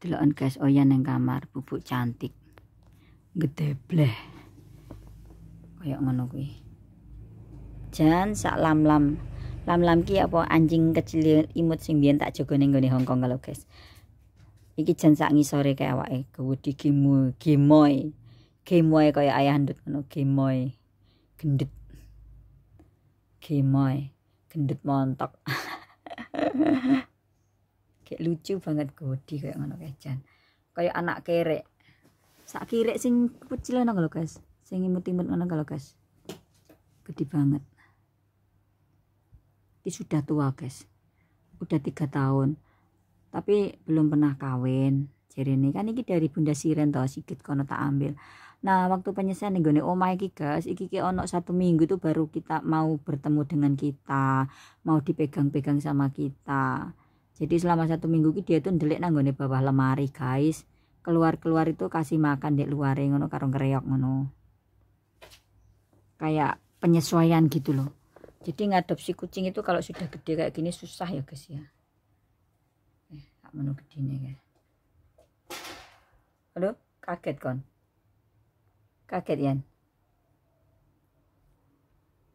deloken guys oyen ning kamar bubuk cantik gedebleh kaya ngono kuwi jan sak lam-lam lam-lam ki apa anjing kecil imut sing biyen tak jaga ning gone Hongkong kalau guys iki jan sak ngisore kaya awake gewedi gimu gemoy gemoy kaya ayah ndut ngono gemoy gendut gemoy gendut montok kayak lucu banget godi kayak ngono kayak jan kayak anak kerek sak kirek sing kecil ngono kalau guys sing imut-imut ngono kalau guys gede banget ini sudah tua guys udah tiga tahun tapi belum pernah kawin jadi ini kan ini dari bunda siren tau sikit kono tak ambil Nah, waktu penyesuaian nih gue oh iki guys, iki ki ono satu minggu tuh baru kita mau bertemu dengan kita, mau dipegang-pegang sama kita jadi selama satu minggu ki dia tuh ndelik nanggone bawah lemari guys keluar-keluar itu kasih makan di luar ngono karung ngereok ngono kayak penyesuaian gitu loh jadi ngadopsi kucing itu kalau sudah gede kayak gini susah ya guys ya eh, tak menu nih guys. halo kaget kon kaget Yan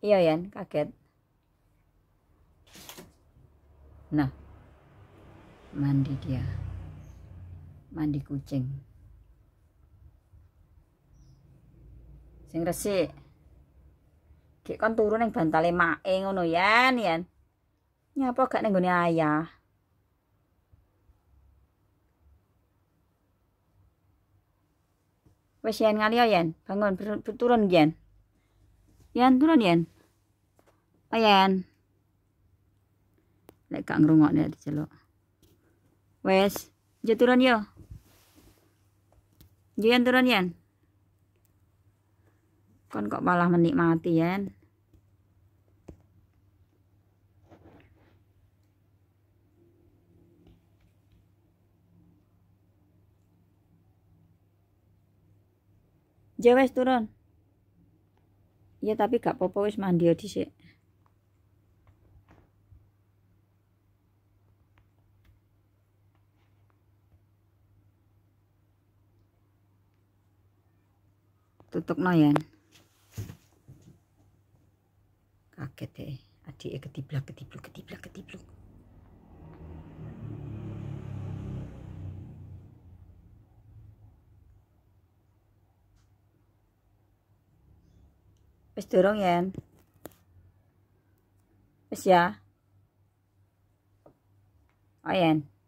iya Yan kaget nah mandi dia mandi kucing sing resik kek kon yang ning bantale mae ngono yan yan. Nyapa gak ning ayah? Wes yan ngalih ya, yan, bangun turun yan. Yan turun yan. Ayan. Oh, Lek gak ngrungokne celok Wes, jo turun yo. Jo yang turun yan. Kon kok malah menikmati yan. Jo ya, wes turun. Ya tapi gak popo wis mandi dhisik. tutup noyan kaget ya adiknya ketiblak ketibluk ketiblak ketibluk wis dorong yan wis ya oh